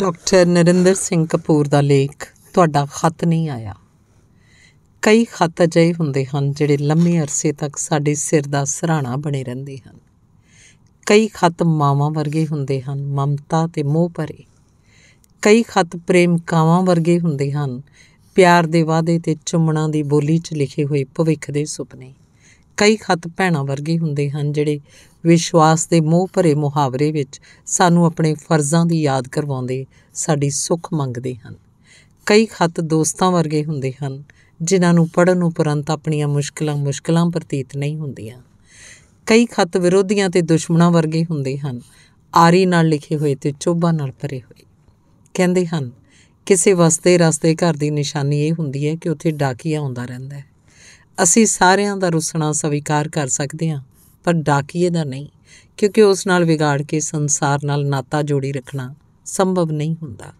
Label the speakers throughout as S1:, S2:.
S1: doctor Narinder Singh Kapoor ਦਾ ਲੇਖ ਤੁਹਾਡਾ ਖਤ ਨਹੀਂ ਆਇਆ ਕਈ ਖਤ ਅਜਿਹੇ ਹੁੰਦੇ ਹਨ ਜਿਹੜੇ ਲੰਮੇ ਅਰਸੇ ਤੱਕ ਸਾਡੇ ਸਿਰ ਦਾ ਸਹਰਾਣਾ ਬਣੇ ਰਹਿੰਦੇ ਹਨ ਕਈ ਖਤ ਮਾਵਾਂ ਵਰਗੇ ਹੁੰਦੇ ਹਨ ਮਮਤਾ ਤੇ ਮੋਹ ਭਰੇ ਕਈ ਖਤ ਕਾਵਾਂ ਵਰਗੇ ਹੁੰਦੇ ਹਨ ਪਿਆਰ ਦੇ ਵਾਅਦੇ ਤੇ ਚੁੰਮਣਾ ਦੀ ਬੋਲੀ 'ਚ ਲਿਖੇ ਹੋਏ ਭਵਿੱਖ ਦੇ ਸੁਪਨੇ ਕਈ ਖਤ ਭੈਣਾ ਵਰਗੇ ਹੁੰਦੇ ਹਨ ਜਿਹੜੇ ਵਿਸ਼ਵਾਸ ਦੇ ਮੋਹ ਭਰੇ ਮੁਹਾਵਰੇ ਵਿੱਚ ਸਾਨੂੰ ਆਪਣੇ ਫਰਜ਼ਾਂ ਦੀ ਯਾਦ ਕਰਵਾਉਂਦੇ ਸਾਡੀ ਸੁੱਖ ਮੰਗਦੇ ਹਨ ਕਈ ਖਤ ਦੋਸਤਾਂ ਵਰਗੇ ਹੁੰਦੇ ਹਨ ਜਿਨ੍ਹਾਂ ਨੂੰ ਪੜਨ ਉਪਰੰਤ ਆਪਣੀਆਂ ਮੁਸ਼ਕਲਾਂ ਮੁਸ਼ਕਲਾਂ ਪ੍ਰਤੀਤ ਨਹੀਂ ਹੁੰਦੀਆਂ ਕਈ ਖਤ ਵਿਰੋਧੀਆਂ ਤੇ ਦੁਸ਼ਮਣਾਂ ਵਰਗੇ ਹੁੰਦੇ ਹਨ ਆਰੀ ਨਾਲ ਲਿਖੇ ਹੋਏ ਤੇ ਚੋਬਾ ਨਾਲ ਭਰੇ ਹੋਏ ਕਹਿੰਦੇ ਹਨ ਕਿਸੇ ਵਸਤੇ ਰਸਤੇ ਘਰ ਦੀ ਨਿਸ਼ਾਨੀ ਇਹ ਹੁੰਦੀ ਹੈ ਕਿ ਉੱਥੇ ਡਾਕੀਆ ਆਉਂਦਾ ਰਹਿੰਦਾ ਹੈ ਅਸੀਂ ਸਾਰਿਆਂ ਦਾ ਰੁਸਣਾ ਸਵੀਕਾਰ ਕਰ ਸਕਦੇ ਹਾਂ ਪਰ ਡਾਕੀਏ ਦਾ ਨਹੀਂ ਕਿਉਂਕਿ ਉਸ ਨਾਲ ਵਿਗਾੜ ਕੇ ਸੰਸਾਰ ਨਾਲ ਨਾਤਾ ਜੋੜੀ ਰੱਖਣਾ ਸੰਭਵ ਨਹੀਂ ਹੁੰਦਾ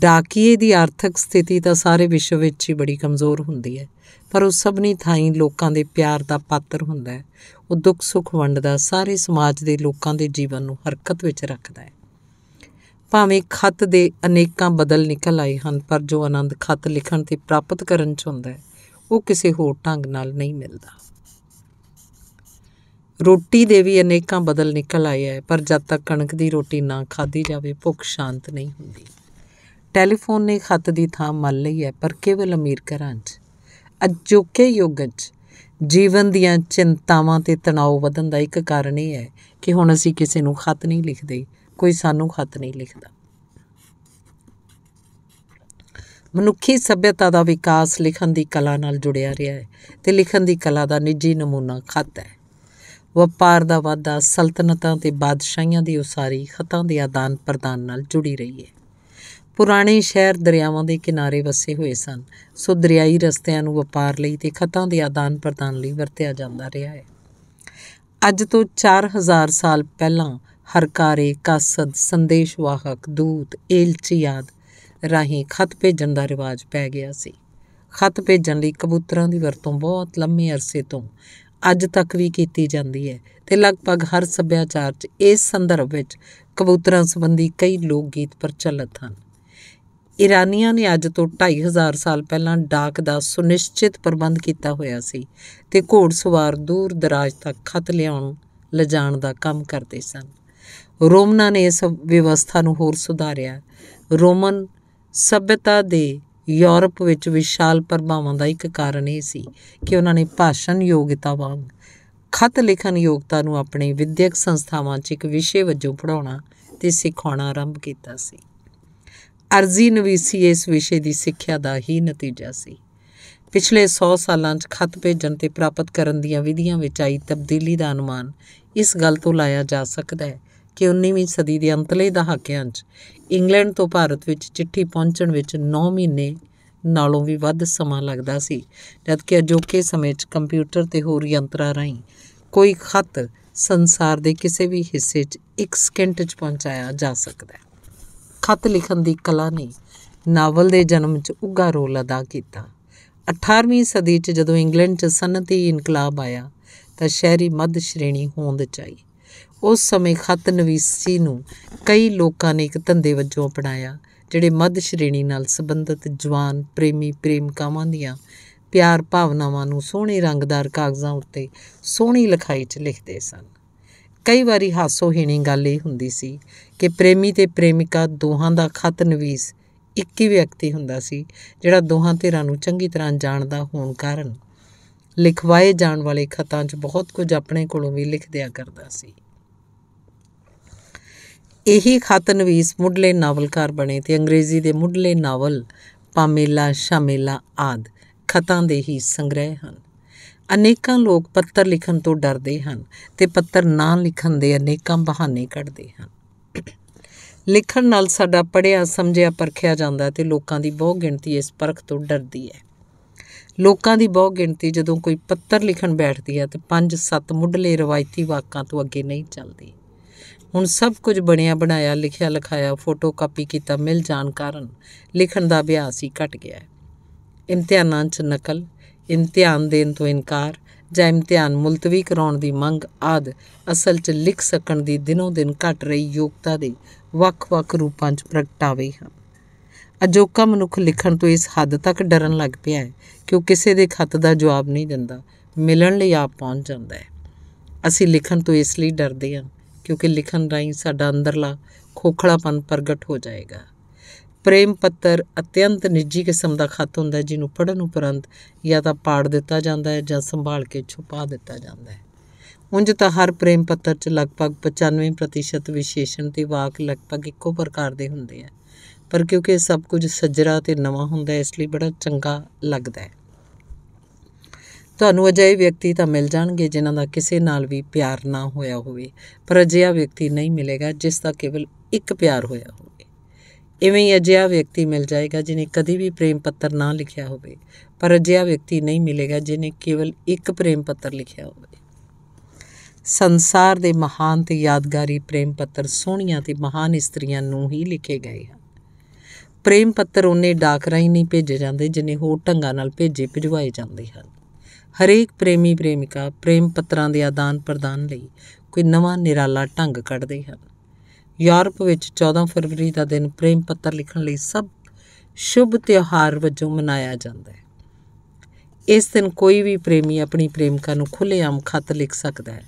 S1: ਡਾਕੀਏ ਦੀ ਆਰਥਿਕ ਸਥਿਤੀ ਤਾਂ ਸਾਰੇ ਵਿਸ਼ਵ ਵਿੱਚ ਹੀ ਬੜੀ ਕਮਜ਼ੋਰ ਹੁੰਦੀ ਹੈ ਪਰ ਉਹ ਸਭਨੀ ਥਾਈਂ ਲੋਕਾਂ ਦੇ ਪਿਆਰ ਦਾ ਪਾਤਰ ਹੁੰਦਾ ਹੈ ਉਹ ਦੁੱਖ ਸੁੱਖ ਵੰਡਦਾ ਸਾਰੇ ਸਮਾਜ ਦੇ ਲੋਕਾਂ ਦੇ ਜੀਵਨ ਨੂੰ ਹਰਕਤ ਵਿੱਚ ਰੱਖਦਾ ਹੈ ਭਾਵੇਂ ਖੱਤ ਦੇ ਅਨੇਕਾਂ ਬਦਲ ਨਿਕਲ ਆਏ ਹਨ ਪਰ ਜੋ ਆਨੰਦ ਖੱਤ ਲਿਖਣ ਤੇ ਪ੍ਰਾਪਤ ਕਰਨ ਚ ਹੁੰਦਾ ਹੈ ਉਹ ਕਿਸੇ ਹੋਰ ਢੰਗ ਨਾਲ ਨਹੀਂ ਮਿਲਦਾ ਰੋਟੀ ਦੇ ਵੀ ਅਨੇਕਾਂ ਬਦਲ ਨਿਕਲ ਆਏ ਐ ਪਰ ਜਦ ਤੱਕ ਕਣਕ ਦੀ ਰੋਟੀ ਨਾ ਖਾਧੀ ਜਾਵੇ ਭੁੱਖ ਸ਼ਾਂਤ ਨਹੀਂ ਹੁੰਦੀ ਟੈਲੀਫੋਨ ਨੇ ਖਤ ਦੀ ਥਾਂ ਮੱਲ ਲਈ ਹੈ ਪਰ ਕੇਵਲ ਅਮੀਰ ਘਰਾਂ 'ਚ ਅਜੋਕੇ ਯੁੱਗ 'ਚ ਜੀਵਨ ਦੀਆਂ ਚਿੰਤਾਵਾਂ ਤੇ ਤਣਾਅ ਵਧਣ ਦਾ ਇੱਕ ਕਾਰਨ ਇਹ ਹੈ ਕਿ ਹੁਣ ਅਸੀਂ ਕਿਸੇ ਨੂੰ ਖਤ ਨਹੀਂ ਲਿਖਦੇ ਕੋਈ ਸਾਨੂੰ ਖਤ ਨਹੀਂ ਲਿਖਦਾ ਮਨੁੱਖੀ ਸਭਿਅਤਾ ਦਾ ਵਿਕਾਸ ਲਿਖਣ ਦੀ ਕਲਾ ਨਾਲ ਜੁੜਿਆ ਰਿਹਾ ਹੈ ਤੇ ਲਿਖਣ ਦੀ ਕਲਾ ਦਾ ਨਿੱਜੀ ਨਮੂਨਾ ਖਤ ਹੈ ਵਪਾਰ ਦਾ ਵਾਧਾ ਸਲਤਨਤਾਂ ਤੇ ਬਾਦਸ਼ਾਹੀਆਂ ਦੀ ਉਸਾਰੀ ਖਤਾਂ ਦੇ ਆਦਾਨ ਪ੍ਰਦਾਨ ਨਾਲ ਜੁੜੀ ਰਹੀ ਹੈ ਪੁਰਾਣੇ ਸ਼ਹਿਰ ਦਰਿਆਵਾਂ ਦੇ ਕਿਨਾਰੇ ਵਸੇ ਹੋਏ ਸਨ ਸੋ ਦਰਿਆਈ ਰਸਤਿਆਂ ਨੂੰ ਵਪਾਰ ਲਈ ਤੇ ਖਤਾਂ ਦੇ ਆਦਾਨ ਪ੍ਰਦਾਨ ਲਈ ਵਰਤਿਆ ਜਾਂਦਾ ਰਿਹਾ ਹੈ ਅੱਜ ਤੋਂ 4000 ਸਾਲ ਪਹਿਲਾਂ ਹਰਕਾਰੇ ਕਾਸਦ ਸੰਦੇਸ਼ਵਾਹਕ ਦੂਤ ਏਲਚੀ ਆਦਿ ਰਾਹੀਂ ਖਤ ਭੇਜਣ ਦਾ ਰਿਵਾਜ ਪੈ ਗਿਆ ਸੀ ਖਤ ਭੇਜਣ ਲਈ ਕਬੂਤਰਾਂ ਦੀ ਵਰਤੋਂ ਬਹੁਤ ਲੰਮੇ ਅਰਸੇ ਤੋਂ ਅੱਜ ਤੱਕ ਵੀ ਕੀਤੀ ਜਾਂਦੀ ਹੈ ਤੇ ਲਗਭਗ ਹਰ ਸੱਭਿਆਚਾਰ 'ਚ ਇਸ ਸੰਦਰਭ ਵਿੱਚ ਕਬੂਤਰਾਂ ਸੰਬੰਧੀ ਕਈ ਲੋਕ ਗੀਤ ਪ੍ਰਚਲਿਤ ਹਨ ਇਰਾਨੀਆਂ ਨੇ ਅੱਜ ਤੋਂ 2500 ਸਾਲ ਪਹਿਲਾਂ ਡਾਕ ਦਾ ਸੁਨਿਸ਼ਚਿਤ ਪ੍ਰਬੰਧ ਕੀਤਾ ਹੋਇਆ ਸੀ ਤੇ ਘੋੜਸਵਾਰ ਦੂਰ ਦਰਾਜ ਤੱਕ ਖਤ ਲਿਆਉਣ ਲਿਜਾਣ ਦਾ ਕੰਮ ਕਰਦੇ ਸਨ ਰੋਮਨਾਂ ਨੇ ਇਸ ਵਿਵਸਥਾ ਨੂੰ ਹੋਰ ਸੁਧਾਰਿਆ ਰੋਮਨ ਸਭਿਅਤਾ ਦੇ ਯੂਰਪ ਵਿੱਚ ਵਿਸ਼ਾਲ ਪ੍ਰਭਾਵਾਂ ਦਾ ਇੱਕ ਕਾਰਨ ਇਹ ਸੀ ਕਿ ਉਹਨਾਂ ਨੇ ਭਾਸ਼ਣ ਯੋਗਤਾ ਵਾਂਗ ਖਤ ਲਿਖਣ ਯੋਗਤਾ ਨੂੰ ਆਪਣੇ ਵਿਦਿਅਕ ਸੰਸਥਾਵਾਂ 'ਚ ਇੱਕ ਵਿਸ਼ੇ ਵਜੋਂ ਪੜਾਉਣਾ ਤੇ ਸਿਖਾਉਣਾ ਆਰੰਭ ਕੀਤਾ ਸੀ ਅਰਜ਼ੀ ਨਵੀਸੀ ਇਸ ਵਿਸ਼ੇ ਦੀ ਸਿੱਖਿਆ ਦਾ ਹੀ ਨਤੀਜਾ ਸੀ ਪਿਛਲੇ 100 ਸਾਲਾਂ 'ਚ ਖਤ ਭੇਜਣ ਤੇ ਪ੍ਰਾਪਤ ਕਰਨ ਦੀਆਂ ਵਿਧੀਆਂ ਵਿੱਚ ਆਈ ਤਬਦੀਲੀ ਦਾ ਅਨੁਮਾਨ ਇਸ ਗੱਲ ਤੋਂ ਲਾਇਆ ਜਾ ਸਕਦਾ ਹੈ ਕਿ 19ਵੀਂ ਸਦੀ ਦੇ ਅੰਤਲੇ ਦਹਾਕਿਆਂ 'ਚ ਇੰਗਲੈਂਡ ਤੋਂ ਭਾਰਤ ਵਿੱਚ ਚਿੱਠੀ ਪਹੁੰਚਣ ਵਿੱਚ 9 ਮਹੀਨੇ ਨਾਲੋਂ ਵੀ ਵੱਧ ਸਮਾਂ ਲੱਗਦਾ ਸੀ ਜਦਕਿ ਅਜੋਕੇ ਸਮੇਂ 'ਚ ਕੰਪਿਊਟਰ ਤੇ ਹੋਰ ਯੰਤਰਾਂ ਰਾਹੀਂ ਕੋਈ ਖਤ ਸੰਸਾਰ ਦੇ ਕਿਸੇ ਵੀ ਹਿੱਸੇ 'ਚ 1 ਸਕਿੰਟ 'ਚ ਪਹੁੰਚਾਇਆ ਜਾ ਸਕਦਾ ਹੈ ਖਤ ਲਿਖਣ ਦੀ ਕਲਾ ਨੇ ਨਾਵਲ ਦੇ ਜਨਮ 'ਚ ਉੱਗਾ ਰੋਲ ਅਦਾ ਕੀਤਾ 18ਵੀਂ ਸਦੀ 'ਚ ਜਦੋਂ ਇੰਗਲੈਂਡ 'ਚ ਸਨਤੀ ਇਨਕਲਾਬ ਆਇਆ ਤਾਂ ਸ਼ਹਿਰੀ ਮੱਧ ਸ਼੍ਰੇਣੀ ਹੋਂਦ ਚਾਈ ਉਸ ਸਮੇਂ ਖਤ ਨਵੀਸੀ ਨੂੰ ਕਈ ਲੋਕਾਂ ਨੇ ਇੱਕ ਧੰਦੇ ਵਜੋਂ ਅਪਣਾਇਆ ਜਿਹੜੇ ਮੱਧ ਸ਼੍ਰੇਣੀ ਨਾਲ ਸੰਬੰਧਿਤ ਜਵਾਨ ਪ੍ਰੇਮੀ ਪ੍ਰੇਮਕਾਵਾਂ ਦੀਆਂ ਪਿਆਰ ਭਾਵਨਾਵਾਂ ਨੂੰ ਸੋਹਣੇ ਰੰਗਦਾਰ ਕਾਗਜ਼ਾਂ ਉੱਤੇ ਸੋਹਣੀ ਲਿਖਾਈ 'ਚ ਲਿਖਦੇ ਸਨ ਕਈ ਵਾਰੀ ਹਾਸੋਹੀਣੀ ਗੱਲ ਇਹ ਹੁੰਦੀ ਸੀ ਕਿ ਪ੍ਰੇਮੀ ਤੇ ਪ੍ਰੇਮਿਕਾ ਦੋਹਾਂ ਦਾ ਖਤ ਨਵੀਸ ਇੱਕ ਹੀ ਵਿਅਕਤੀ ਹੁੰਦਾ ਸੀ ਜਿਹੜਾ ਦੋਹਾਂ ਧਿਰਾਂ ਨੂੰ ਚੰਗੀ ਤਰ੍ਹਾਂ ਜਾਣਦਾ ਹੋਣ ਕਾਰਨ ਲਿਖਵਾਏ ਜਾਣ ਵਾਲੇ ਖਤਾਂ 'ਚ ਬਹੁਤ ਕੁਝ ਆਪਣੇ ਕੋਲੋਂ ਵੀ ਲਿਖ ਦਿਆ ਕਰਦਾ ਸੀ ਇਹੀ ਨਵੀਸ ਮੁੱਢਲੇ ਨਾਵਲਕਾਰ ਬਣੇ ਤੇ ਅੰਗਰੇਜ਼ੀ ਦੇ ਮੁੱਢਲੇ ਨਾਵਲ ਪਾਮੇਲਾ ਸ਼ਾਮੇਲਾ ਆਦ ਖਤਾਂ ਦੇ ਹੀ ਸੰਗ੍ਰਹਿ ਹਨ ਅਨੇਕਾਂ ਲੋਕ ਪੱਤਰ ਲਿਖਣ ਤੋਂ ਡਰਦੇ ਹਨ ਤੇ ਪੱਤਰ ਨਾ ਲਿਖਣ ਦੇ ਅਨੇਕਾਂ ਬਹਾਨੇ ਕੱਢਦੇ ਹਨ ਲਿਖਣ ਨਾਲ ਸਾਡਾ ਪੜਿਆ ਸਮਝਿਆ ਪਰਖਿਆ ਜਾਂਦਾ ਤੇ ਲੋਕਾਂ ਦੀ ਬਹੁ ਗਿਣਤੀ ਇਸ ਪਰਖ ਤੋਂ ਡਰਦੀ ਹੈ ਲੋਕਾਂ ਦੀ ਬਹੁ ਗਿਣਤੀ ਜਦੋਂ ਕੋਈ ਪੱਤਰ ਲਿਖਣ ਬੈਠਦੀ ਹੈ ਤੇ 5-7 ਮੁੱਢਲੇ ਰਵਾਇਤੀ ਵਾਕਾਂ ਤੋਂ ਅੱਗੇ ਨਹੀਂ ਚੱਲਦੀ ਹੁਣ ਸਭ ਕੁਝ ਬਣਿਆ ਬਣਾਇਆ ਲਿਖਿਆ ਲਖਾਇਆ ਫੋਟੋ ਕਾਪੀ ਕੀਤਾ ਮਿਲ ਜਾਣ ਕਾਰਨ ਲਿਖਣ ਦਾ ਅਭਿਆਸ ਹੀ ਘਟ ਗਿਆ ਹੈ ਇਮਤਿਹਾਨਾਂ 'ਚ ਨਕਲ ਇਮਤਿਹਾਨ ਦੇਣ ਤੋਂ ਇਨਕਾਰ ਜਾਂ ਇਮਤਿਹਾਨ ਮੁਲਤਵੀ ਕਰਾਉਣ ਦੀ ਮੰਗ ਆਦ ਅਸਲ 'ਚ ਲਿਖ ਸਕਣ ਦੀ ਦਿਨੋਂ ਦਿਨ ਘਟ ਰਹੀ ਯੋਗਤਾ ਦੇ ਵੱਖ-ਵੱਖ ਰੂਪਾਂ 'ਚ ਪ੍ਰਗਟਾਵੇ ਹਨ ਅਜੋਕਾ ਮਨੁੱਖ ਲਿਖਣ ਤੋਂ ਇਸ ਹੱਦ ਤੱਕ ਡਰਨ ਲੱਗ ਪਿਆ ਹੈ ਕਿ ਉਹ ਕਿਸੇ ਦੇ ਖੱਤ ਦਾ ਜਵਾਬ ਨਹੀਂ ਦਿੰਦਾ ਮਿਲਣ ਲਈ ਆ ਪਹੁੰਚ ਜਾਂਦਾ ਹੈ ਅਸੀਂ ਲਿਖਣ ਤੋਂ ਇਸ ਲਈ ਡਰਦੇ ਹਾਂ ਕਿਉਂਕਿ ਲਿਖਣ ਰਾਹੀਂ ਸਾਡਾ ਅੰਦਰਲਾ ਖੋਖਲਾਪਨ ਪ੍ਰਗਟ ਹੋ ਜਾਏਗਾ ਪ੍ਰੇਮ ਪੱਤਰ ਅਤਿਅੰਤ ਨਿੱਜੀ ਕਿਸਮ ਦਾ ਖਤ ਹੁੰਦਾ ਜਿਹਨੂੰ ਪੜਨ ਉਪਰੰਤ ਜਾਂ ਤਾਂ ਪਾੜ ਦਿੱਤਾ ਜਾਂਦਾ ਹੈ ਜਾਂ ਸੰਭਾਲ ਕੇ ਛੁਪਾ ਦਿੱਤਾ ਜਾਂਦਾ ਹੈ ਉੰਜ ਤਾਂ ਹਰ ਪ੍ਰੇਮ ਪੱਤਰ 'ਚ ਲਗਭਗ 95% ਵਿਸ਼ੇਸ਼ਣ ਤੇ ਵਾਕ ਲਗਭਗ ਇੱਕੋ ਪ੍ਰਕਾਰ ਦੇ ਹੁੰਦੇ ਆ ਪਰ ਕਿਉਂਕਿ ਸਭ ਕੁਝ ਸੱਜਰਾ ਤੇ ਨਵਾਂ ਹੁੰਦਾ ਹੈ ਇਸ ਲਈ ਬੜਾ ਚੰਗਾ ਲੱਗਦਾ ਹੈ ਤੁਹਾਨੂੰ ਅਜਿਹੇ ਵਿਅਕਤੀ ਤਾਂ ਮਿਲ ਜਾਣਗੇ ਜਿਨ੍ਹਾਂ ਦਾ ਕਿਸੇ ਨਾਲ ਵੀ ਪਿਆਰ ਨਾ ਹੋਇਆ ਹੋਵੇ ਪਰ ਅਜਿਹਾ ਵਿਅਕਤੀ ਨਹੀਂ ਮਿਲੇਗਾ ਜਿਸ ਦਾ ਕੇਵਲ ਇੱਕ ਪਿਆਰ ਹੋਇਆ ਹੋਵੇ ਇਵੇਂ ਹੀ ਅਜਿਹਾ ਵਿਅਕਤੀ ਮਿਲ ਜਾਏਗਾ ਜਿਨੇ ਕਦੀ ਵੀ ਪ੍ਰੇਮ ਪੱਤਰ ਨਾ ਲਿਖਿਆ ਹੋਵੇ ਪਰ ਅਜਿਹਾ ਵਿਅਕਤੀ ਨਹੀਂ ਮਿਲੇਗਾ ਜਿਨੇ ਕੇਵਲ ਇੱਕ ਪ੍ਰੇਮ ਪੱਤਰ ਲਿਖਿਆ ਹੋਵੇ ਸੰਸਾਰ ਦੇ ਮਹਾਨ ਤੇ ਯਾਦਗਾਰੀ ਪ੍ਰੇਮ ਪੱਤਰ ਸੋਹਣੀਆਂ ਤੇ ਮਹਾਨ ਇਸਤਰੀਆਂ ਨੂੰ ਹੀ ਲਿਖੇ ਗਏ ਹਨ ਪ੍ਰੇਮ ਪੱਤਰ ਉਹਨੇ ਡਾਕ ਰਾਹੀਂ ਨਹੀਂ ਭੇਜੇ ਜਾਂਦੇ ਜਿਨੇ ਹੋਰ ਢੰਗਾਂ ਨਾਲ ਭੇਜੇ ਭਿਜਵਾਏ ਜਾਂਦੇ ਹਨ ਹਰੇਕ ਪ੍ਰੇਮੀ ਪ੍ਰੇਮਿਕਾ ਪ੍ਰੇਮ ਪੱਤਰਾਂ ਦੇ ਆਦਾਨ ਪ੍ਰਦਾਨ ਲਈ ਕੋਈ ਨਵਾਂ ਨਿਰਾਲਾ ਢੰਗ ਕੱਢਦੇ ਹਨ ਯੂਰਪ ਵਿੱਚ 14 ਫਰਵਰੀ ਦਾ ਦਿਨ ਪ੍ਰੇਮ ਪੱਤਰ ਲਿਖਣ ਲਈ ਸਭ ਸ਼ੁਭ ਤਿਉਹਾਰ ਵਜੋਂ ਮਨਾਇਆ ਜਾਂਦਾ ਹੈ ਇਸ ਦਿਨ ਕੋਈ ਵੀ ਪ੍ਰੇਮੀ ਆਪਣੀ ਪ੍ਰੇਮਿਕਾ ਨੂੰ ਖੁੱਲ੍ਹੇਆਮ ਖੱਤ ਲਿਖ ਸਕਦਾ ਹੈ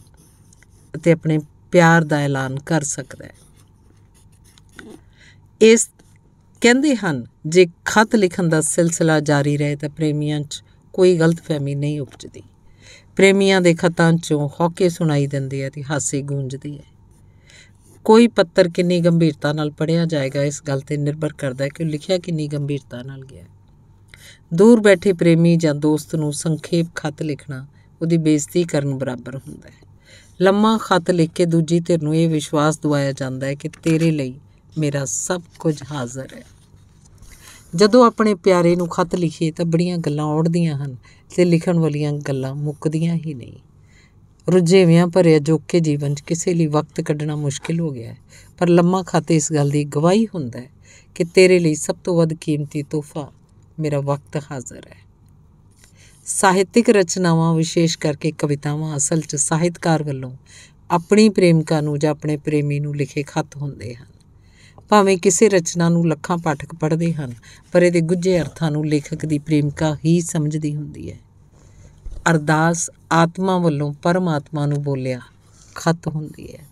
S1: ਅਤੇ ਆਪਣੇ ਪਿਆਰ ਦਾ ਐਲਾਨ ਕਰ ਸਕਦਾ ਹੈ ਇਸ ਕਹਿੰਦੇ ਹਨ ਜੇ ਖੱਤ ਲਿਖਣ ਦਾ ਸਿਲਸਿਲਾ ਜਾਰੀ ਰਹੇ ਤਾਂ ਪ੍ਰੇਮੀਆਂ 'ਚ ਕੋਈ ਗਲਤਫਹਿਮੀ ਨਹੀਂ ਉਪਜਦੀ ਪ੍ਰੇਮੀਆਂ ਦੇ ਖਤਾਂ 'ਚੋਂ ਹੌਕੇ ਸੁਣਾਈ ਦਿੰਦੇ ਆ ਤੇ ਹਾਸੇ ਗੂੰਜਦੇ ਆ ਕੋਈ ਪੱਤਰ ਕਿੰਨੀ ਗੰਭੀਰਤਾ ਨਾਲ ਪੜਿਆ ਜਾਏਗਾ ਇਸ ਗੱਲ ਤੇ ਨਿਰਭਰ ਕਰਦਾ ਹੈ ਕਿ ਲਿਖਿਆ ਕਿੰਨੀ ਗੰਭੀਰਤਾ ਨਾਲ ਗਿਆ ਦੂਰ ਬੈਠੇ ਪ੍ਰੇਮੀ ਜਾਂ ਦੋਸਤ ਨੂੰ ਸੰਖੇਪ ਖਤ ਲਿਖਣਾ ਉਹਦੀ ਬੇਇੱਜ਼ਤੀ ਕਰਨ ਬਰਾਬਰ ਹੁੰਦਾ ਹੈ ਲੰਮਾ ਖਤ ਲਿਖ ਕੇ ਦੂਜੀ ਧਿਰ ਨੂੰ ਇਹ ਵਿਸ਼ਵਾਸ ਦਵਾਇਆ ਜਾਂਦਾ ਹੈ ਕਿ ਤੇਰੇ ਲਈ ਮੇਰਾ ਸਭ ਕੁਝ ਹਾਜ਼ਰ ਹੈ ਜਦੋਂ ਆਪਣੇ ਪਿਆਰੇ ਨੂੰ ਖਤ ਲਿਖੇ ਤਾਂ ਬੜੀਆਂ ਗੱਲਾਂ ਔੜਦੀਆਂ ਹਨ ਤੇ ਲਿਖਣ ਵਾਲੀਆਂ ਗੱਲਾਂ ਮੁੱਕਦੀਆਂ ਹੀ ਨਹੀਂ ਰੁਝੇਵਿਆਂ ਭਰੇ ਅਜੋਕੇ ਜੀਵਨ 'ਚ ਕਿਸੇ ਲਈ ਵਕਤ ਕੱਢਣਾ ਮੁਸ਼ਕਿਲ ਹੋ ਗਿਆ ਹੈ ਪਰ ਲੰਮਾ ਖਤ ਇਸ ਗੱਲ ਦੀ ਗਵਾਹੀ ਹੁੰਦਾ ਹੈ ਕਿ ਤੇਰੇ ਲਈ ਸਭ ਤੋਂ ਵੱਧ ਕੀਮਤੀ ਤੋਹਫਾ ਮੇਰਾ ਵਕਤ ਹਾਜ਼ਰ ਹੈ ਸਾਹਿਤਿਕ ਰਚਨਾਵਾਂ ਵਿਸ਼ੇਸ਼ ਕਰਕੇ ਕਵਿਤਾਵਾਂ ਅਸਲ 'ਚ ਸਾਹਿਤਕਾਰ ਵੱਲੋਂ ਆਪਣੀ ਪ੍ਰੇਮਿਕਾ ਨੂੰ ਜਾਂ ਆਪਣੇ ਪ੍ਰੇਮੀ ਨੂੰ ਲਿਖੇ ਖਤ ਹੁੰਦੇ ਹਨ ਭਾਵੇਂ ਕਿਸੇ ਰਚਨਾ ਨੂੰ ਲੱਖਾਂ ਪਾਠਕ ਪੜ੍ਹਦੇ ਹਨ ਪਰ ਇਹਦੇ ਗੁੱਝੇ ਅਰਥਾਂ ਨੂੰ ਲੇਖਕ ਦੀ ਪ੍ਰੇਮਿਕਾ ਹੀ ਸਮਝਦੀ ਹੁੰਦੀ ਹੈ ਅਰਦਾਸ ਆਤਮਾ ਵੱਲੋਂ ਪਰਮਾਤਮਾ ਨੂੰ ਬੋਲਿਆ ਖਤ ਹੁੰਦੀ ਹੈ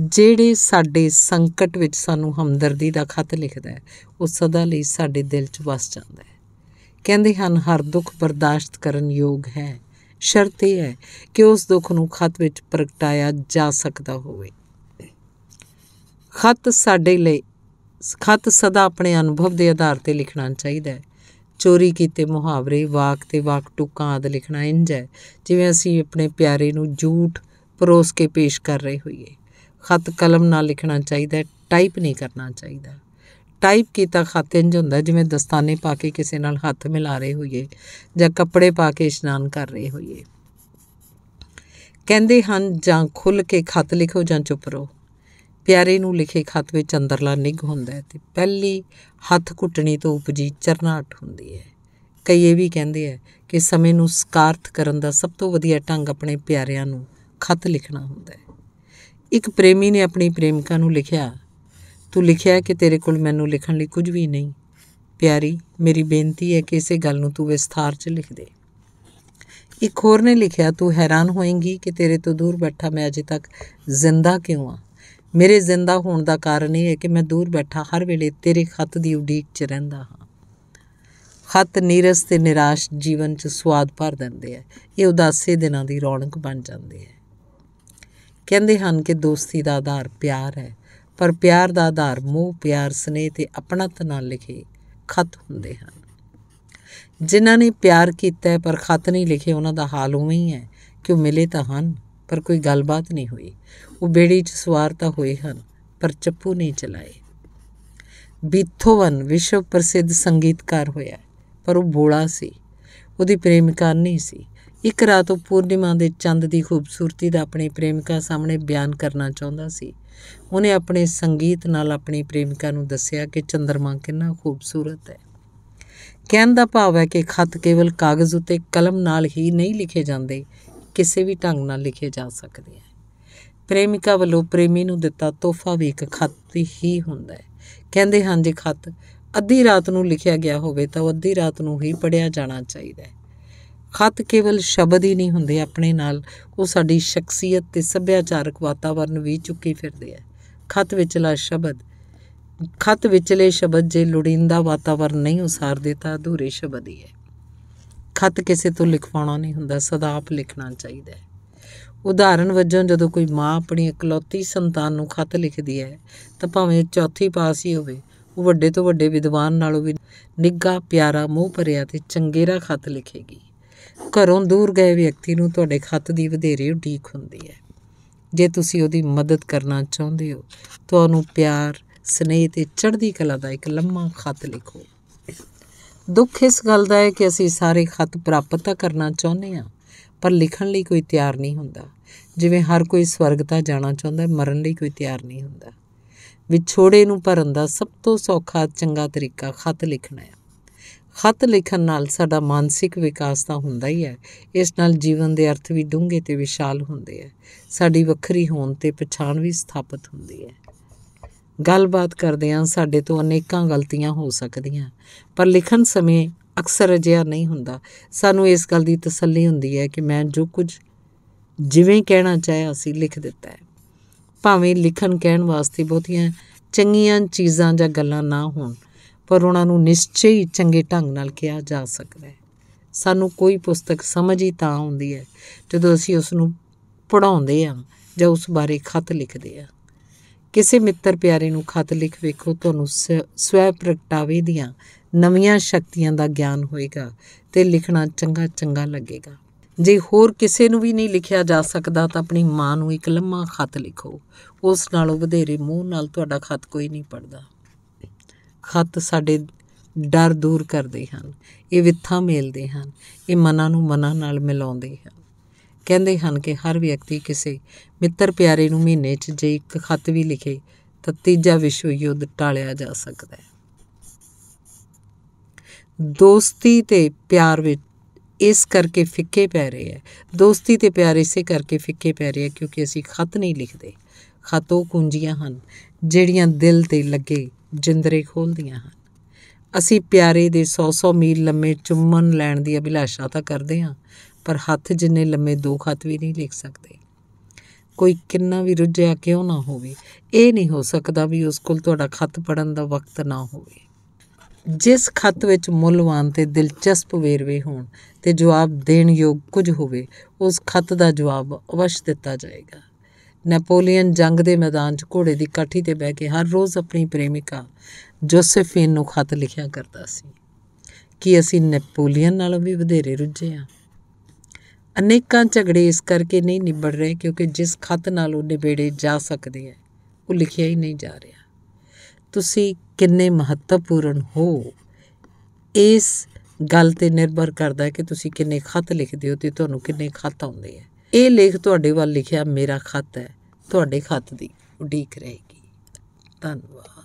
S1: ਜਿਹੜੇ ਸਾਡੇ ਸੰਕਟ ਵਿੱਚ ਸਾਨੂੰ ਹਮਦਰਦੀ ਦਾ ਖਤ ਲਿਖਦਾ ਹੈ ਉਹ ਸਦਾ ਲਈ ਸਾਡੇ ਦਿਲ 'ਚ ਵਸ ਜਾਂਦਾ ਹੈ ਕਹਿੰਦੇ ਹਨ ਹਰ ਦੁੱਖ ਬਰਦਾਸ਼ਤ ਕਰਨ ਯੋਗ ਹੈ ਸ਼ਰਤ ਇਹ ਹੈ ਕਿ ਉਸ ਦੁੱਖ ਨੂੰ ਖਤ ਵਿੱਚ ਪ੍ਰਗਟਾਇਆ ਜਾ ਸਕਦਾ ਹੋਵੇ ਖਤ ਸਾਡੇ ਲਈ ਖਤ ਸਦਾ ਆਪਣੇ ਅਨੁਭਵ ਦੇ ਆਧਾਰ ਤੇ ਲਿਖਣਾ ਚਾਹੀਦਾ ਹੈ ਚੋਰੀ ਕੀਤੇ ਮੁਹਾਵਰੇ ਵਾਕ ਤੇ ਵਾਕ ਟੁਕਾਂ ਆਦ ਲਿਖਣਾ ਇੰਜ ਹੈ ਜਿਵੇਂ ਅਸੀਂ ਆਪਣੇ ਪਿਆਰੇ ਨੂੰ ਝੂਠ ਪਰੋਸ ਕੇ ਪੇਸ਼ ਕਰ ਰਹੇ ਹੋਈਏ ਖਤ ਕਲਮ ਨਾਲ ਲਿਖਣਾ ਚਾਹੀਦਾ ਟਾਈਪ ਨਹੀਂ ਕਰਨਾ ਚਾਹੀਦਾ ਟਾਈਪ ਕੀਤਾ ਖਤ ਇੰਜ ਹੁੰਦਾ ਜਿਵੇਂ ਦਸਤਾਨੇ ਪਾ ਕੇ ਕਿਸੇ ਨਾਲ ਹੱਥ ਮਿਲਾ ਰਹੇ ਹੋਈਏ ਜਾਂ ਕੱਪੜੇ ਪਾ ਕੇ ਇਸ਼ਨਾਨ ਕਰ ਰਹੇ ਹੋਈਏ ਕਹਿੰਦੇ ਹਨ ਜਾਂ ਖੁੱਲ ਕੇ ਖਤ ਲਿਖੋ ਜਾਂ ਚੁੱਪ ਰਹੋ ਪਿਆਰੇ ਨੂੰ ਲਿਖੇ ਖਤ ਵਿੱਚ ਅੰਦਰਲਾ ਨਿਗ ਹੁੰਦਾ ਹੈ ਤੇ ਪਹਿਲੀ ਹੱਥ ਘੁੱਟਣੀ ਤੋਂ ਉਪਜੀ ਚਰਨਾਟ ਹੁੰਦੀ ਹੈ ਕਈ ਇਹ ਵੀ ਕਹਿੰਦੇ ਆ ਕਿ ਸਮੇਂ ਨੂੰ ਸਕਾਰਥ ਕਰਨ ਦਾ ਸਭ ਤੋਂ ਵਧੀਆ ਢੰਗ ਆਪਣੇ ਪਿਆਰਿਆਂ ਨੂੰ ਖਤ ਲਿਖਣਾ ਹੁੰਦਾ ਹੈ ਇੱਕ ਪ੍ਰੇਮੀ ਨੇ ਆਪਣੀ ਪ੍ਰੇਮਿਕਾ ਨੂੰ ਲਿਖਿਆ ਤੂੰ ਲਿਖਿਆ ਕਿ ਤੇਰੇ ਕੋਲ ਮੈਨੂੰ ਲਿਖਣ ਲਈ ਕੁਝ ਵੀ ਨਹੀਂ ਪਿਆਰੀ ਮੇਰੀ ਬੇਨਤੀ ਹੈ ਕਿ ਇਸੇ ਗੱਲ ਨੂੰ ਤੂੰ ਵਿਸਥਾਰ 'ਚ ਲਿਖ ਦੇ ਇੱਕ ਹੋਰ ਨੇ ਲਿਖਿਆ ਤੂੰ ਹੈਰਾਨ ਹੋਏਂਗੀ ਕਿ ਤੇਰੇ ਤੋਂ ਦੂਰ ਬੈਠਾ ਮੈਂ ਅਜੇ ਤੱਕ ਜ਼ਿੰਦਾ ਕਿਉਂ ਆ ਮੇਰੇ ਜ਼ਿੰਦਾ ਹੋਣ ਦਾ ਕਾਰਨ ਇਹ ਹੈ ਕਿ ਮੈਂ ਦੂਰ ਬੈਠਾ ਹਰ ਵੇਲੇ ਤੇਰੇ ਖੱਤ ਦੀ ਉਡੀਕ 'ਚ ਰਹਿੰਦਾ ਹਾਂ ਖੱਤ ਨੀਰਸ ਤੇ ਨਿਰਾਸ਼ ਜੀਵਨ 'ਚ ਸਵਾਦ ਭਰ ਦਿੰਦੇ ਆ ਇਹ ਉਦਾਸੇ ਦਿਨਾਂ ਦੀ ਰੌਣਕ ਬਣ ਜਾਂਦੇ ਐ ਕਹਿੰਦੇ ਹਨ ਕਿ ਦੋਸਤੀ ਦਾ ਆਧਾਰ ਪਿਆਰ ਹੈ ਪਰ ਪਿਆਰ ਦਾ ਆਧਾਰ ਮੋਹ ਪਿਆਰ ਸਨੇਹ ਤੇ ਆਪਣਤ ਨਾਲ ਲਿਖੇ ਖੱਤ ਹੁੰਦੇ ਹਨ ਜਿਨ੍ਹਾਂ ਨੇ ਪਿਆਰ ਕੀਤਾ ਪਰ ਖੱਤ ਨਹੀਂ ਲਿਖੇ ਉਹਨਾਂ ਦਾ ਹਾਲ ਉਵੇਂ ਹੀ ਹੈ ਕਿ ਉਹ ਮਿਲੇ ਤਾਂ ਹਨ ਪਰ ਕੋਈ ਗੱਲਬਾਤ ਨਹੀਂ ਹੋਈ ਉਹ ਬੇੜੀ 'ਚ ਸਵਾਰ ਤਾਂ ਹੋਏ ਹਨ ਪਰ ਚੱਪੂ ਨਹੀਂ ਚਲਾਏ ਬੀਥੋਵਨ ਵਿਸ਼ਵ ਪ੍ਰਸਿੱਧ ਸੰਗੀਤਕਾਰ ਹੋਇਆ ਪਰ ਉਹ ਬੋਲਾ ਸੀ ਉਹਦੀ ਪ੍ਰੇਮਿਕਾ ਨਹੀਂ ਸੀ ਇੱਕ ਰਾਤ ਉਹ ਪੂਰਨਿਮਾ ਦੇ ਚੰਦ ਦੀ ਖੂਬਸੂਰਤੀ ਦਾ ਆਪਣੇ ਪ੍ਰੇਮਿਕਾ ਸਾਹਮਣੇ ਬਿਆਨ ਕਰਨਾ ਚਾਹੁੰਦਾ ਸੀ ਉਹਨੇ ਆਪਣੇ ਸੰਗੀਤ ਨਾਲ ਆਪਣੀ ਪ੍ਰੇਮਿਕਾ ਨੂੰ ਦੱਸਿਆ ਕਿ ਚੰਦਰਮਾ ਕਿੰਨਾ ਖੂਬਸੂਰਤ ਹੈ ਕਹਿਣ ਦਾ ਭਾਵ ਹੈ ਕਿ ਖਤ ਕੇਵਲ ਕਾਗਜ਼ ਉਤੇ ਕਲਮ ਨਾਲ ਹੀ ਨਹੀਂ ਲਿਖੇ ਜਾਂਦੇ ਕਿਸੇ ਵੀ ਢੰਗ ਨਾਲ ਲਿਖੇ ਜਾ ਸਕਦੇ ਹੈ ਪ੍ਰੇਮਿਕਾ ਵੱਲੋਂ ਪ੍ਰੇਮੀ ਨੂੰ ਦਿੱਤਾ ਤੋਹਫਾ ਵੀ ਇੱਕ ਖੱਤ ਹੀ ਹੁੰਦਾ ਹੈ ਕਹਿੰਦੇ ਹਨ ਜੇ ਖੱਤ ਅੱਧੀ ਰਾਤ ਨੂੰ ਲਿਖਿਆ ਗਿਆ ਹੋਵੇ ਤਾਂ ਉਹ ਅੱਧੀ ਰਾਤ ਨੂੰ ਹੀ ਪੜਿਆ ਜਾਣਾ ਚਾਹੀਦਾ ਹੈ ਖੱਤ ਕੇਵਲ ਸ਼ਬਦ ਹੀ ਨਹੀਂ ਹੁੰਦੇ ਆਪਣੇ ਨਾਲ ਉਹ ਸਾਡੀ ਸ਼ਖਸੀਅਤ ਤੇ ਸੱਭਿਆਚਾਰਕ ਵਾਤਾਵਰਣ ਵੀ ਚੁੱਕੀ ਫਿਰਦੇ ਆ ਖੱਤ ਵਿੱਚਲਾ ਸ਼ਬਦ ਖੱਤ ਵਿੱਚਲੇ ਸ਼ਬਦ ਜੇ ਲੋੜੀਂਦਾ ਵਾਤਾਵਰਣ ਨਹੀਂ ਉਸਾਰਦੇ ਤਾਂ ਅਧੂਰੇ ਸ਼ਬਦ ਹੀ ਹੈ ਖਤ ਕਿਸੇ ਤੋਂ ਲਿਖਵਾਉਣਾ ਨਹੀਂ ਹੁੰਦਾ ਸਦਾ ਆਪ ਲਿਖਣਾ ਚਾਹੀਦਾ ਹੈ ਉਦਾਹਰਨ ਵਜੋਂ ਜਦੋਂ ਕੋਈ ਮਾਂ ਆਪਣੀ ਇਕਲੌਤੀ ਸੰਤਾਨ ਨੂੰ ਖਤ ਲਿਖਦੀ ਹੈ ਤਾਂ ਭਾਵੇਂ ਚੌਥੀ ਪਾਸ ਹੀ ਹੋਵੇ ਉਹ ਵੱਡੇ ਤੋਂ ਵੱਡੇ ਵਿਦਵਾਨ ਨਾਲੋਂ ਵੀ ਨਿੱਘਾ ਪਿਆਰਾ ਮੋਹ ਭਰਿਆ ਤੇ ਚੰਗੇਰਾ ਖਤ ਲਿਖੇਗੀ ਘਰੋਂ ਦੂਰ ਗਏ ਵਿਅਕਤੀ ਨੂੰ ਤੁਹਾਡੇ ਖਤ ਦੀ ਵਧੇਰੇ ਉਡੀਕ ਹੁੰਦੀ ਹੈ ਜੇ ਤੁਸੀਂ ਉਹਦੀ ਮਦਦ ਕਰਨਾ ਚਾਹੁੰਦੇ ਹੋ ਤੁਹਾਨੂੰ ਪਿਆਰ ਸਨੇਹ ਤੇ ਚੜ੍ਹਦੀ ਕਲਾ ਦਾ ਇੱਕ ਲੰਮਾ ਖਤ ਲਿਖੋ ਦੁੱਖ ਇਸ ਗੱਲ ਦਾ ਹੈ ਕਿ ਅਸੀਂ ਸਾਰੇ ਖਤ ਪ੍ਰਾਪਤ ਤਾਂ ਕਰਨਾ ਚਾਹੁੰਦੇ ਹਾਂ ਪਰ ਲਿਖਣ ਲਈ ਕੋਈ ਤਿਆਰ ਨਹੀਂ ਹੁੰਦਾ ਜਿਵੇਂ ਹਰ ਕੋਈ ਸਵਰਗ ਤਾਂ ਜਾਣਾ ਚਾਹੁੰਦਾ ਹੈ ਮਰਨ ਲਈ ਕੋਈ ਤਿਆਰ ਨਹੀਂ ਹੁੰਦਾ ਵਿਛੋੜੇ ਨੂੰ ਭਰਨ ਦਾ ਸਭ ਤੋਂ ਸੌਖਾ ਚੰਗਾ ਤਰੀਕਾ ਖਤ ਲਿਖਣਾ ਹੈ ਖਤ ਲਿਖਣ ਨਾਲ ਸਾਡਾ ਮਾਨਸਿਕ ਵਿਕਾਸ ਤਾਂ ਹੁੰਦਾ ਹੀ ਹੈ ਇਸ ਨਾਲ ਜੀਵਨ ਦੇ ਅਰਥ ਵੀ ਡੂੰਘੇ ਤੇ ਵਿਸ਼ਾਲ ਹੁੰਦੇ ਆ ਸਾਡੀ ਵੱਖਰੀ ਹੋਣ ਤੇ ਪਛਾਣ ਵੀ ਸਥਾਪਿਤ ਹੁੰਦੀ ਹੈ ਗੱਲਬਾਤ ਕਰਦੇ ਹਾਂ ਸਾਡੇ ਤੋਂ ਅਨੇਕਾਂ ਗਲਤੀਆਂ ਹੋ ਸਕਦੀਆਂ ਪਰ ਲਿਖਣ ਸਮੇਂ ਅਕਸਰ ਅਜਿਹਾ ਨਹੀਂ ਹੁੰਦਾ ਸਾਨੂੰ ਇਸ ਗੱਲ ਦੀ ਤਸੱਲੀ ਹੁੰਦੀ ਹੈ ਕਿ ਮੈਂ ਜੋ ਕੁਝ ਜਿਵੇਂ ਕਹਿਣਾ ਚਾਹਿਆ ਸੀ ਲਿਖ ਦਿੱਤਾ ਹੈ ਭਾਵੇਂ ਲਿਖਣ ਕਹਿਣ ਵਾਸਤੇ ਬਹੁਤੀਆਂ ਚੰਗੀਆਂ ਚੀਜ਼ਾਂ ਜਾਂ ਗੱਲਾਂ ਨਾ ਹੋਣ ਪਰ ਉਹਨਾਂ ਨੂੰ ਨਿਸ਼ਚੈ ਹੀ ਚੰਗੇ ਢੰਗ ਨਾਲ ਕਿਹਾ ਜਾ ਸਕਦਾ ਹੈ ਸਾਨੂੰ ਕੋਈ ਪੁਸਤਕ ਸਮਝ ਹੀ ਤਾਂ ਆਉਂਦੀ ਹੈ ਜਦੋਂ ਅਸੀਂ ਉਸ ਨੂੰ ਪੜਾਉਂਦੇ ਹਾਂ ਜਾਂ ਉਸ ਬਾਰੇ ਖਤ ਲਿਖਦੇ ਹਾਂ ਕਿਸੇ ਮਿੱਤਰ ਪਿਆਰੇ ਨੂੰ ਖਤ ਲਿਖ ਵੇਖੋ ਤੁਹਾਨੂੰ ਸਵੈ ਪ੍ਰਗਟਾਵੇ ਦੀਆਂ ਨਵੀਆਂ ਸ਼ਕਤੀਆਂ ਦਾ ਗਿਆਨ ਹੋਏਗਾ ਤੇ ਲਿਖਣਾ ਚੰਗਾ ਚੰਗਾ ਲੱਗੇਗਾ ਜੇ ਹੋਰ ਕਿਸੇ ਨੂੰ ਵੀ ਨਹੀਂ ਲਿਖਿਆ ਜਾ ਸਕਦਾ ਤਾਂ ਆਪਣੀ ਮਾਂ ਨੂੰ ਇੱਕ ਲੰਮਾ ਖਤ ਲਿਖੋ ਉਸ ਨਾਲੋਂ ਵਧੇਰੇ ਮੂੰਹ ਨਾਲ ਤੁਹਾਡਾ ਖਤ ਕੋਈ ਨਹੀਂ ਪੜਦਾ ਖਤ ਸਾਡੇ ਡਰ ਦੂਰ ਕਰਦੇ ਹਨ ਇਹ ਵਿਥਾਂ ਮੇਲਦੇ ਹਨ ਇਹ ਮਨਾਂ ਨੂੰ ਮਨਾਂ ਨਾਲ ਮਿਲਾਉਂਦੇ ਹਨ ਕਹਿੰਦੇ ਹਨ ਕਿ ਹਰ ਵਿਅਕਤੀ ਕਿਸੇ ਮਿੱਤਰ ਪਿਆਰੇ ਨੂੰ ਮਹੀਨੇ 'ਚ ਜੇ ਇੱਕ ਖੱਤ ਵੀ ਲਿਖੇ ਤਾਂ ਤੀਜਾ ਵਿਸ਼ਵ ਯੁੱਧ ਟਾਲਿਆ ਜਾ ਸਕਦਾ ਹੈ ਦੋਸਤੀ ਤੇ ਪਿਆਰ ਵਿੱਚ ਇਸ ਕਰਕੇ ਫਿੱਕੇ ਪੈ ਰਹੇ ਹੈ ਦੋਸਤੀ ਤੇ ਪਿਆਰ ਇਸੇ ਕਰਕੇ ਫਿੱਕੇ ਪੈ ਰਹੇ ਹੈ ਕਿਉਂਕਿ ਅਸੀਂ ਖੱਤ ਨਹੀਂ ਲਿਖਦੇ ਖਤੋਂ ਕੁੰਜੀਆਂ ਹਨ ਜਿਹੜੀਆਂ ਦਿਲ ਤੇ ਲੱਗੇ ਜਿੰਦਰੇ ਖੋਲਦੀਆਂ ਹਨ ਅਸੀਂ ਪਿਆਰੇ ਦੇ 100-100 ਮੀਲ ਲੰਮੇ ਚੁੰਮਣ ਲੈਣ ਦੀ ਅਭਿਲਾਸ਼ਾ ਤਾਂ ਕਰਦੇ ਹਾਂ ਪਰ ਹੱਥ ਜਿੰਨੇ ਲੰਮੇ ਦੋ ਖੱਤ ਵੀ ਨਹੀਂ ਲਿਖ ਸਕਦੇ ਕੋਈ ਕਿੰਨਾ ਵੀ ਰੁੱਝਿਆ ਕਿਉਂ ਨਾ ਹੋਵੇ ਇਹ ਨਹੀਂ ਹੋ ਸਕਦਾ ਵੀ ਉਸ ਕੋਲ ਤੁਹਾਡਾ ਖੱਤ ਪੜਨ ਦਾ ਵਕਤ ਨਾ ਹੋਵੇ ਜਿਸ ਖੱਤ ਵਿੱਚ ਮੁੱਲਵਾਨ ਤੇ ਦਿਲਚਸਪ ਵੇਰਵੇ ਹੋਣ ਤੇ ਜਵਾਬ ਦੇਣ ਯੋਗ ਕੁਝ ਹੋਵੇ ਉਸ ਖੱਤ ਦਾ ਜਵਾਬ ਅਵਸ਼ ਦਿੱਤਾ ਜਾਏਗਾ ਨੈਪੋਲੀਅਨ ਜੰਗ ਦੇ ਮੈਦਾਨ 'ਚ ਘੋੜੇ ਦੀ ਕਾਠੀ ਤੇ ਬਹਿ ਕੇ ਹਰ ਰੋਜ਼ ਆਪਣੀ ਪ੍ਰੇਮਿਕਾ ਜੋਸੇਫੀਨ ਨੂੰ ਖੱਤ ਲਿਖਿਆ ਕਰਦਾ ਸੀ ਕਿ ਅਸੀਂ ਨੈਪੋਲੀਅਨ ਨਾਲੋਂ ਵੀ ਵਧੇਰੇ ਰੁੱਝੇ ਹਾਂ ਅਨੇਕਾਂ ਝਗੜੇ ਇਸ ਕਰਕੇ ਨਹੀਂ ਨਿਬੜ ਰਹੇ ਕਿਉਂਕਿ ਜਿਸ ਖਤ ਨਾਲ ਉਹ ਨਿਬੇੜੇ ਜਾ ਸਕਦੇ ਆ ਉਹ ਲਿਖਿਆ ਹੀ ਨਹੀਂ ਜਾ ਰਿਹਾ ਤੁਸੀਂ ਕਿੰਨੇ ਮਹੱਤਵਪੂਰਨ ਹੋ ਇਸ ਗੱਲ ਤੇ ਨਿਰਭਰ ਕਰਦਾ ਹੈ ਕਿ ਤੁਸੀਂ ਕਿੰਨੇ ਖਤ ਲਿਖਦੇ ਹੋ ਤੇ ਤੁਹਾਨੂੰ ਕਿੰਨੇ ਖਤ ਆਉਂਦੇ ਆ ਇਹ ਲੇਖ ਤੁਹਾਡੇ ਵੱਲ ਲਿਖਿਆ ਮੇਰਾ ਖਤ ਹੈ ਤੁਹਾਡੇ ਖਤ ਦੀ ਉਡੀਕ ਰਹੇਗੀ ਧੰਨਵਾਦ